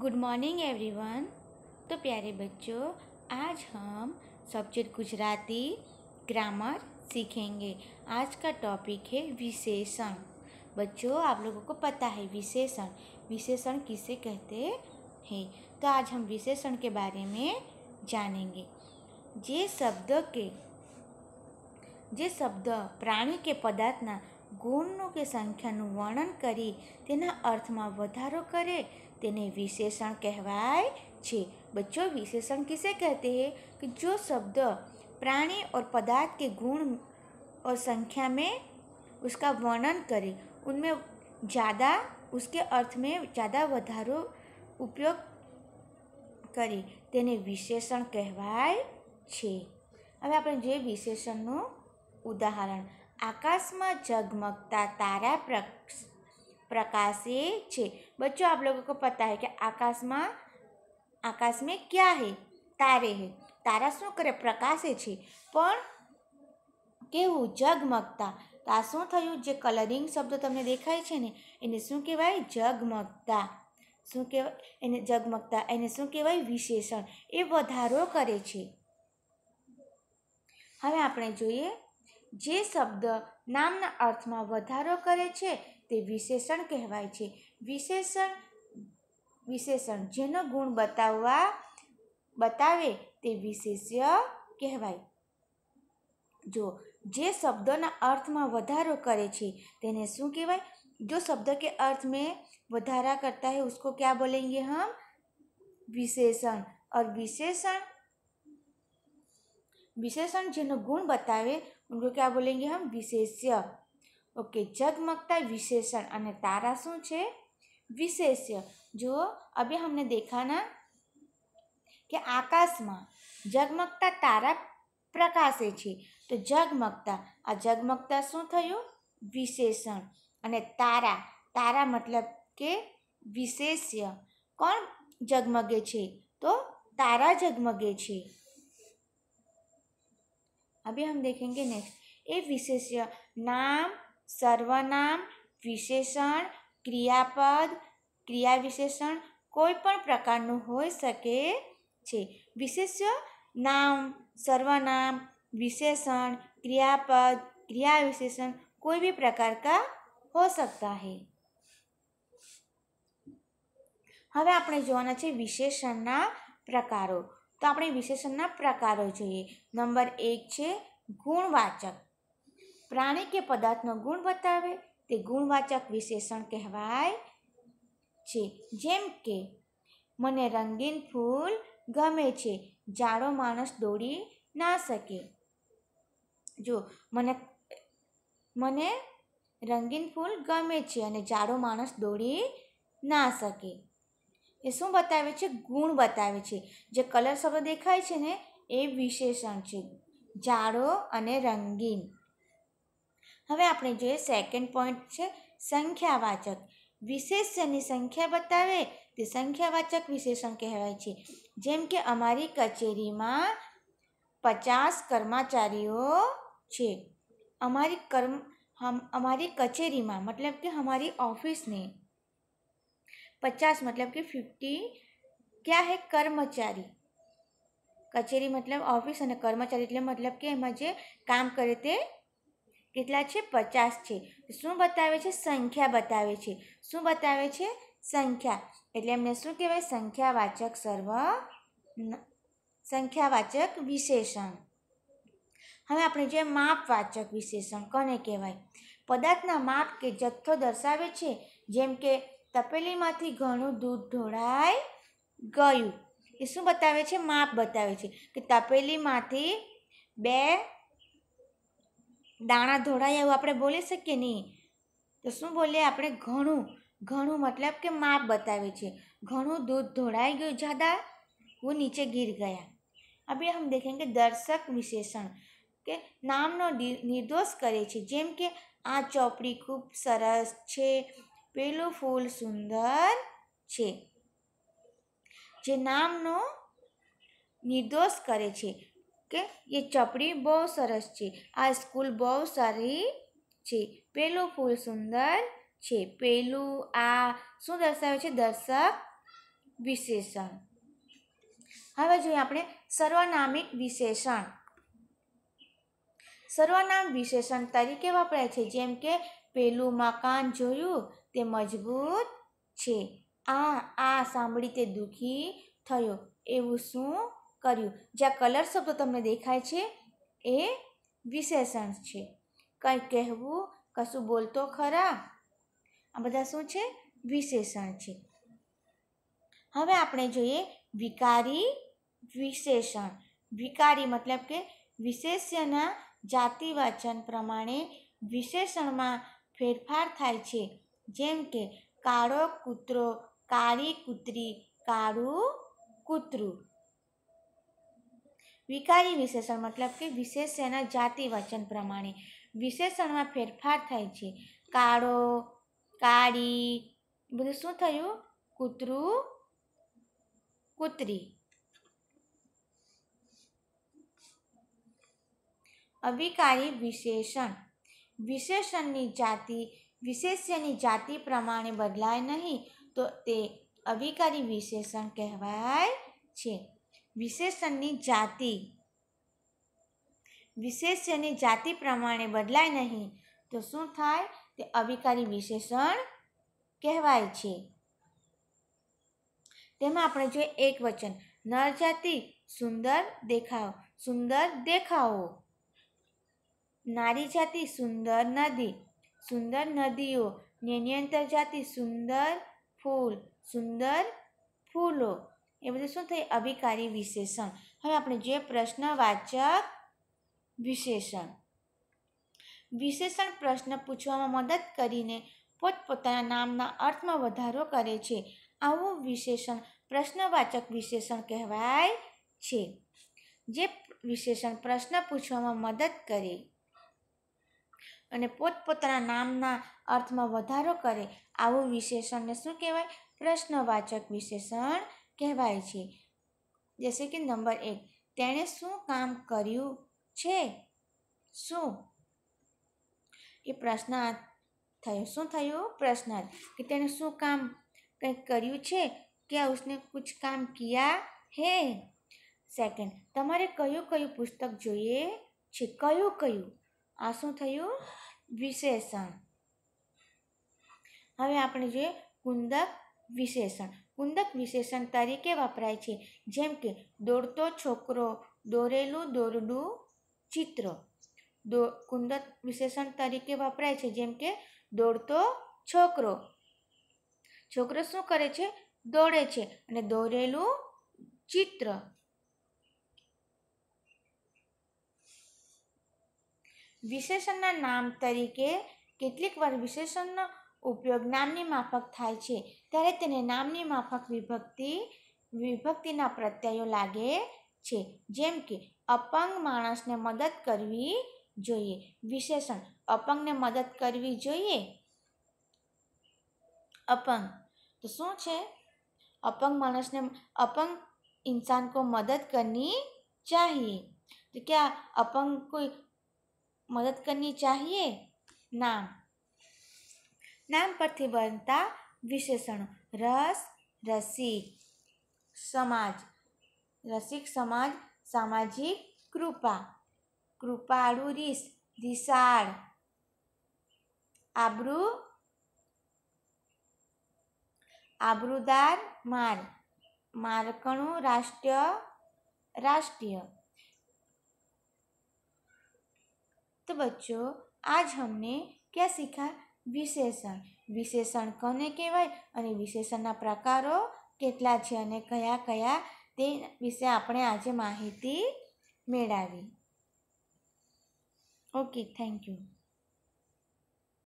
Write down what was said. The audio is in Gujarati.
गुड मॉर्निंग एवरीवन तो प्यारे बच्चों आज हम सब्जेक्ट गुजराती ग्रामर सीखेंगे आज का टॉपिक है विशेषण बच्चों आप लोगों को पता है विशेषण विशेषण किसे कहते हैं तो आज हम विशेषण के बारे में जानेंगे जे शब्द के जे शब्द प्राणी के पदार्थना गुणों के संख्या वर्णन करी तेना अर्थ में वारो करें તેને विशेषण કહેવાય છે बच्चों विशेषण किसे कहते हैं कि जो शब्द प्राणी और पदार्थ के गुण और संख्या में उसका वर्णन करे उनमें ज़्यादा उसके अर्थ में ज़्यादा વધારો ઉપયોગ કરે તેને વિશેષણ કહેવાય છે હવે આપણે જોઈએ વિશેષણનું ઉદાહરણ આકાશમાં ઝગમગતા તારા પ્રક્ષ प्रकाशे छे बच्चों आप लोगों को पता है कि आकाश में आकाश में क्या है તારે હે તારા શું કરે પ્રકાશે છે પણ કેવું ઝગમગતા તો આ શું થયું જે કલરિંગ શબ્દ તમને દેખાય છે ને એને શું કહેવાય ઝગમગતા શું કહેવાય એને જગમગતા એને શું કહેવાય વિશેષણ એ વધારો કરે છે હવે આપણે જોઈએ જે શબ્દ नामना अर्थ में वारो करे विशेषण कहवाये विशेषण विशेषण जेन गुण बतावा बतावे ते विशेष्य कहवाय जो जे शब्दों अर्थ में वारो करे शू कहवा जो शब्द के अर्थ में वारा करता है उसको क्या बोलेंगे हम विशेषण और विशेषण विशेषण जेन गुण बतावे उनको क्या बोलेंगे हम विशेष्य ओके जगमगता विशेषण અને તારા શું છે વિશેષ્ય જુઓ અભી हमने देखा ना કે આકાશમાં જગમગતા તારા પ્રકાશે છે તો જગમગતા આ જગમગતા શું થયું વિશેષણ અને તારા તારા મતલબ કે વિશેષ્ય કોણ જગમગે છે તો તારા જગમગે છે अभी हम देखेंगे नेक्स्ट ए विशेष्य नाम સર્વનામ વિશેષણ ક્રિયાપદ ક્રિયા વિશેષણ કોઈ પણ પ્રકારનું હોઈ શકે છે વિશેષ્ય નામ સર્વનામ વિશેષણ ક્રિયાપદ ક્રિયા વિશેષણ કોઈ બી પ્રકાર કા હો सकता है હવે આપણે જોવાના છે વિશેષણના પ્રકારો તો આપણે વિશેષણના પ્રકારો જોઈએ નંબર એક છે ગુણવાચક પ્રાણી કે પદાર્થનો ગુણ બતાવે તે ગુણવાચક વિશેષણ કહેવાય છે જેમ કે મને રંગીન ફૂલ ગમે છે જાડો માણસ દોડી ના શકે જો મને મને રંગીન ફૂલ ગમે છે અને જાડો માણસ દોડી ના શકે એ શું બતાવે છે ગુણ બતાવે છે જે કલર શબ્દ દેખાય છે ને એ વિશેષણ છે જાડો અને રંગીન હવે આપણે જોઈએ સેકન્ડ પોઈન્ટ છે સંખ્યાવાચક વિશેષણની સંખ્યા બતાવે તે સંખ્યાવાચક વિશેષણ કહેવાય છે જેમ કે અમારી કચેરીમાં પચાસ કર્મચારીઓ છે અમારી કર્મ અમારી કચેરીમાં મતલબ કે અમારી ઓફિસની પચાસ મતલબ કે ફિફ્ટી ક્યાં હે કર્મચારી કચેરી મતલબ ઓફિસ અને કર્મચારી એટલે મતલબ કે એમાં જે કામ કરે તે કેટલા છે પચાસ છે શું બતાવે છે સંખ્યા બતાવે છે શું બતાવે છે સંખ્યા એટલે એમને શું કહેવાય સંખ્યાવાચક સર્વ સંખ્યાવાચક વિશેષણ હવે આપણે જે માપવાચક વિશેષણ કોને કહેવાય પદાર્થના માપ કે જથ્થો દર્શાવે છે જેમ કે તપેલીમાંથી ઘણું દૂધ ઢોળાઈ ગયું એ શું બતાવે છે માપ બતાવે છે કે તપેલીમાંથી બે દાણા ઢોળાય એવું આપણે બોલી શકીએ નહીં તો શું બોલીએ આપણે ઘણું ઘણું મતલબ કે માપ બતાવે છે ઘણું દૂધ ઢોળાઈ ગયું જ્યાદા वो नीचे गिर गया अभी हम देखेंगे દર્શક વિશેષણ કે નામનો નિર્દોષ કરે છે જેમ કે આ ચોપડી ખૂબ સરસ છે પેલું ફૂલ સુંદર છે જે નામનો નિર્દોષ કરે છે કે એ ચપડી બહુ સરસ છે આ સ્કૂલ બહુ સારી છે પેલું ફૂલ સુંદર છે પેલું આ શું દર્શાવે છે દર્શક વિશેષણ હવે જોઈએ આપણે સર્વનામિક વિશેષણ સર્વનામ વિશેષણ તરીકે વપરાય છે જેમ કે પેલું મકાન જોયું તે મજબૂત છે આ આ સાંભળી તે દુઃખી થયો એવું શું કર્યું જ્યાં કલર શબ્દ તમને દેખાય છે એ વિશેષણ છે કંઈ કહેવું કશું બોલતો ખરા આ બધા શું છે વિશેષણ છે હવે આપણે જોઈએ વિકારી વિશેષણ વિકારી મતલબ કે વિશેષ્યના જાતિવાચન પ્રમાણે વિશેષણમાં ફેરફાર થાય છે જેમ કે કાળો કૂતરો કાળી કૂતરી કાળું કૂતરું વિકારી વિશેષણ મતલબ કે વિશેષ જાતિ વચન પ્રમાણે વિશેષણમાં ફેરફાર થાય છે કાળો કાળી બધું શું થયું કૂતરું કૂતરી અવિકારી વિશેષણ વિશેષણની જાતિ વિશેષ્યની જાતિ પ્રમાણે બદલાય નહીં તો તે અવિકારી વિશેષણ કહેવાય છે વિશેષણની જાતિ વિશેષ્યની જાતિ પ્રમાણે બદલાય નહીં તો શું થાય તે અવિકારી વિશેષણ કહેવાય છે તેમાં આપણે જોઈએ એક વચન નર જાતિ સુંદર દેખાવ સુંદર દેખાવો નારી જાતિ સુંદર નદી સુંદર નદીઓ એની જાતિ સુંદર ફૂલ સુંદર ફૂલો એ બધું શું થાય અભિકારી વિશેષણ હવે આપણે જે પ્રશ્નવાચક વિશેષણ વિશેષણ પ્રશ્ન પૂછવામાં મદદ કરીને પોતપોતાના નામના અર્થમાં વધારો કરે છે આવું વિશેષણ પ્રશ્નવાચક વિશેષણ કહેવાય છે જે વિશેષણ પ્રશ્ન પૂછવામાં મદદ કરે અને પોતપોતાના નામના અર્થમાં વધારો કરે આવું વિશેષણને શું કહેવાય પ્રશ્નવાચક વિશેષણ કહેવાય છે જૈસે કે નંબર એક તેણે શું કામ કર્યું છે શું એ પ્રશ્નાર્થ થયો શું થયું પ્રશ્નાર્થ કે તેણે શું કામ કંઈક કર્યું છે કે ઉસને કુછ કામ કિયા હે સેકન્ડ તમારે કયું કયું પુસ્તક જોઈએ છે કયું કયું આ શું થયું વિશેષણ હવે આપણે જોઈએ કુંદક વિશેષણ કુંદક વિશેષણ તરીકે વપરાય છે જેમ કે દોડતો છોકરો દોરેલું દોરડું ચિત્ર દો કુંદક વિશેષણ તરીકે વપરાય છે જેમ કે દોડતો છોકરો છોકરો શું કરે છે દોડે છે અને દોરેલું ચિત્ર વિશેષણના નામ તરીકે કેટલીકવાર વિશેષણનો ઉપયોગ નામની માફક થાય છે ત્યારે તેને નામની માફક વિભક્તિ વિભક્તિના પ્રત્યયો લાગે છે જેમ કે અપંગ માણસને મદદ કરવી જોઈએ વિશેષણ અપંગને મદદ કરવી જોઈએ અપંગ તો શું છે અપંગ માણસને અપંગ ઇન્સાન को મદદ करनी चाहिए તો क्या અપંગ કોઈ મદદ કરની ચાહીએ નામ નામ પરથી બનતા વિશેષણો રસ રસિક સમાજ રસિક સમાજ સામાજિક કૃપા કૃપાળુ રીસ દિશાળ આબરૂ આબરૂદાર માર માર્કણું રાષ્ટ્રીય રાષ્ટ્રીય तो बच्चों आज हमने क्या सीखा વિશેષણ વિશેષણ કોને કહેવાય અને વિશેષણના પ્રકારો કેટલા છે અને કયા કયા તે વિશે આપણે આજે માહિતી મેળવી ઓકે થેન્ક યુ